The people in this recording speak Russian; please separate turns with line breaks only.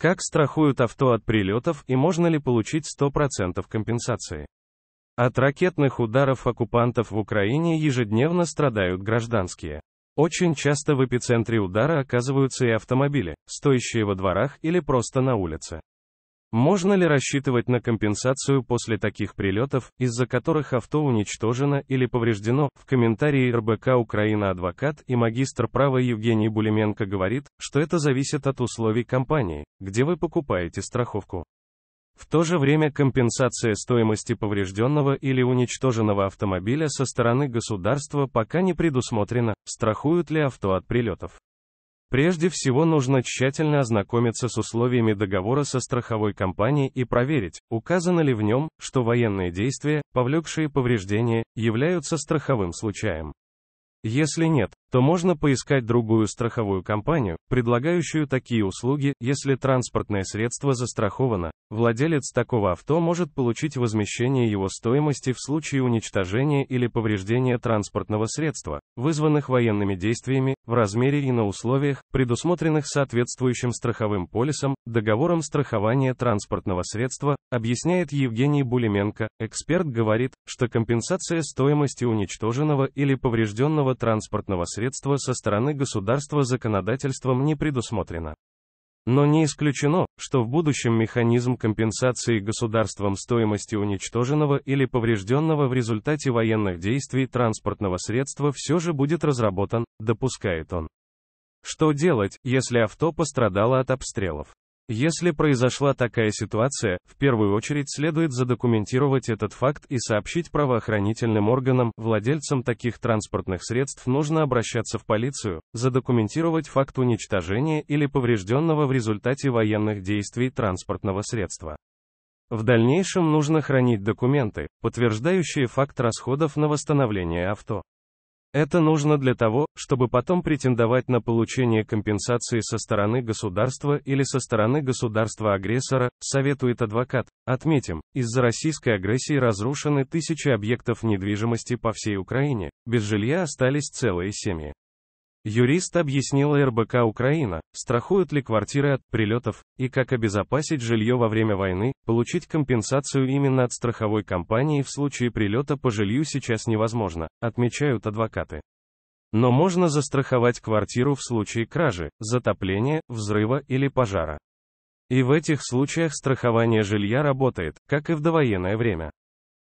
Как страхуют авто от прилетов и можно ли получить 100% компенсации? От ракетных ударов оккупантов в Украине ежедневно страдают гражданские. Очень часто в эпицентре удара оказываются и автомобили, стоящие во дворах или просто на улице. Можно ли рассчитывать на компенсацию после таких прилетов, из-за которых авто уничтожено или повреждено? В комментарии РБК Украина адвокат и магистр права Евгений Булименко говорит, что это зависит от условий компании, где вы покупаете страховку. В то же время компенсация стоимости поврежденного или уничтоженного автомобиля со стороны государства пока не предусмотрена, страхуют ли авто от прилетов. Прежде всего нужно тщательно ознакомиться с условиями договора со страховой компанией и проверить, указано ли в нем, что военные действия, повлекшие повреждения, являются страховым случаем. Если нет, то можно поискать другую страховую компанию, предлагающую такие услуги, если транспортное средство застраховано, Владелец такого авто может получить возмещение его стоимости в случае уничтожения или повреждения транспортного средства, вызванных военными действиями, в размере и на условиях, предусмотренных соответствующим страховым полисом, договором страхования транспортного средства, объясняет Евгений Булименко. Эксперт говорит, что компенсация стоимости уничтоженного или поврежденного транспортного средства со стороны государства законодательством не предусмотрена. Но не исключено, что в будущем механизм компенсации государством стоимости уничтоженного или поврежденного в результате военных действий транспортного средства все же будет разработан, допускает он. Что делать, если авто пострадало от обстрелов? Если произошла такая ситуация, в первую очередь следует задокументировать этот факт и сообщить правоохранительным органам, владельцам таких транспортных средств нужно обращаться в полицию, задокументировать факт уничтожения или поврежденного в результате военных действий транспортного средства. В дальнейшем нужно хранить документы, подтверждающие факт расходов на восстановление авто. Это нужно для того, чтобы потом претендовать на получение компенсации со стороны государства или со стороны государства-агрессора, советует адвокат. Отметим, из-за российской агрессии разрушены тысячи объектов недвижимости по всей Украине, без жилья остались целые семьи. Юрист объяснила РБК Украина, страхуют ли квартиры от прилетов, и как обезопасить жилье во время войны, получить компенсацию именно от страховой компании в случае прилета по жилью сейчас невозможно, отмечают адвокаты. Но можно застраховать квартиру в случае кражи, затопления, взрыва или пожара. И в этих случаях страхование жилья работает, как и в довоенное время.